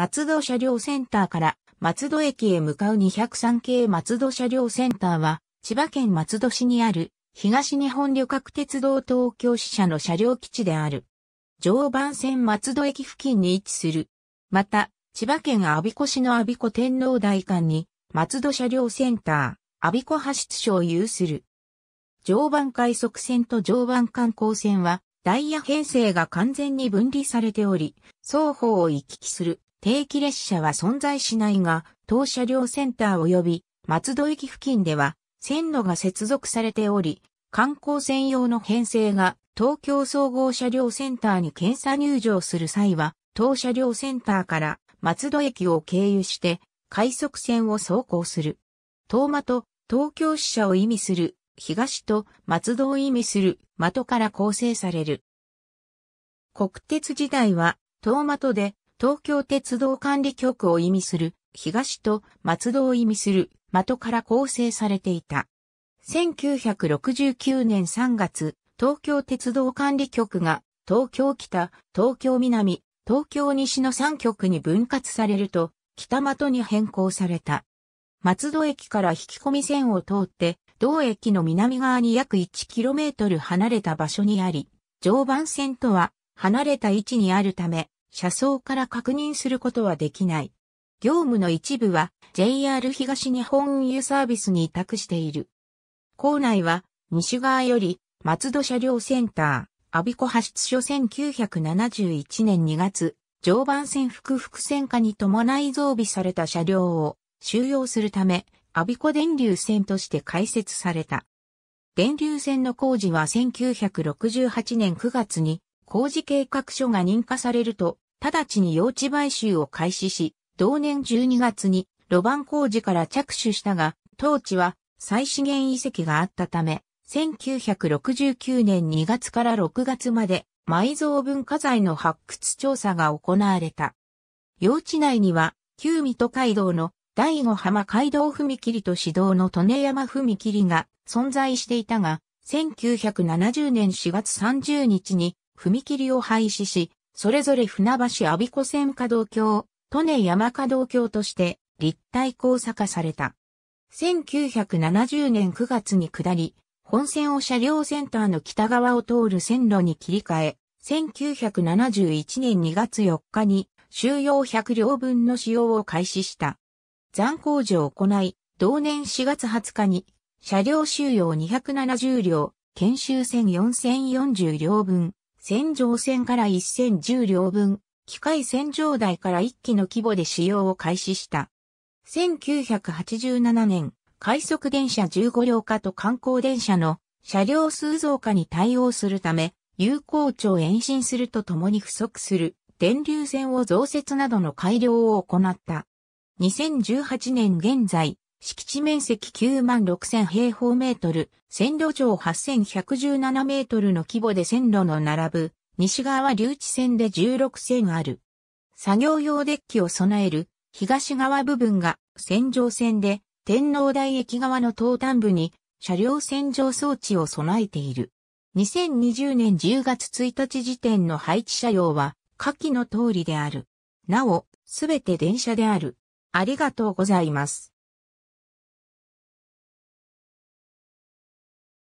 松戸車両センターから松戸駅へ向かう203系松戸車両センターは、千葉県松戸市にある東日本旅客鉄道東京支社の車両基地である。常磐線松戸駅付近に位置する。また、千葉県阿鼻子市の阿鼻子天皇大館に、松戸車両センター、阿鼻子派出所を有する。常磐快速線と常磐観光線は、ダイヤ編成が完全に分離されており、双方を行き来する定期列車は存在しないが、当車両センター及び松戸駅付近では線路が接続されており、観光専用の編成が東京総合車両センターに検査入場する際は、当車両センターから松戸駅を経由して快速線を走行する。東間と東京支社を意味する東と松戸を意味する的から構成される。国鉄時代は東とで東京鉄道管理局を意味する東と松戸を意味する的から構成されていた。1969年3月、東京鉄道管理局が東京北、東京南、東京西の3局に分割されると、北的に変更された。松戸駅から引き込み線を通って、同駅の南側に約 1km 離れた場所にあり、常磐線とは離れた位置にあるため、車窓から確認することはできない。業務の一部は JR 東日本運輸サービスに委託している。構内は西側より松戸車両センター、阿鼻子発出所1971年2月、常磐線副副線化に伴い増備された車両を収容するため、阿鼻子電流線として開設された。電流線の工事は1968年9月に工事計画書が認可されると、直ちに用地買収を開始し、同年12月に路盤工事から着手したが、当地は再資源遺跡があったため、1969年2月から6月まで埋蔵文化財の発掘調査が行われた。用地内には、旧水戸街道の第五浜街道踏切と市道の利根山踏切が存在していたが、1970年4月30日に踏切を廃止し、それぞれ船橋阿鼻子線稼働橋、利根山稼働橋として立体交差化された。1970年9月に下り、本線を車両センターの北側を通る線路に切り替え、1971年2月4日に収容100両分の使用を開始した。残工事を行い、同年4月20日に車両収容270両、研修線4040両分、戦場船から1千10両分、機械戦場台から1機の規模で使用を開始した。1987年、快速電車15両化と観光電車の車両数増加に対応するため、有効値を延伸するとともに不足する電流線を増設などの改良を行った。2018年現在、敷地面積9万6000平方メートル、線路上8117メートルの規模で線路の並ぶ、西側留置線で16線ある。作業用デッキを備える、東側部分が線上線で、天皇台駅側の東端部に、車両線状装置を備えている。2020年10月1日時点の配置車両は、下記の通りである。なお、すべて電車である。ありがとうございます。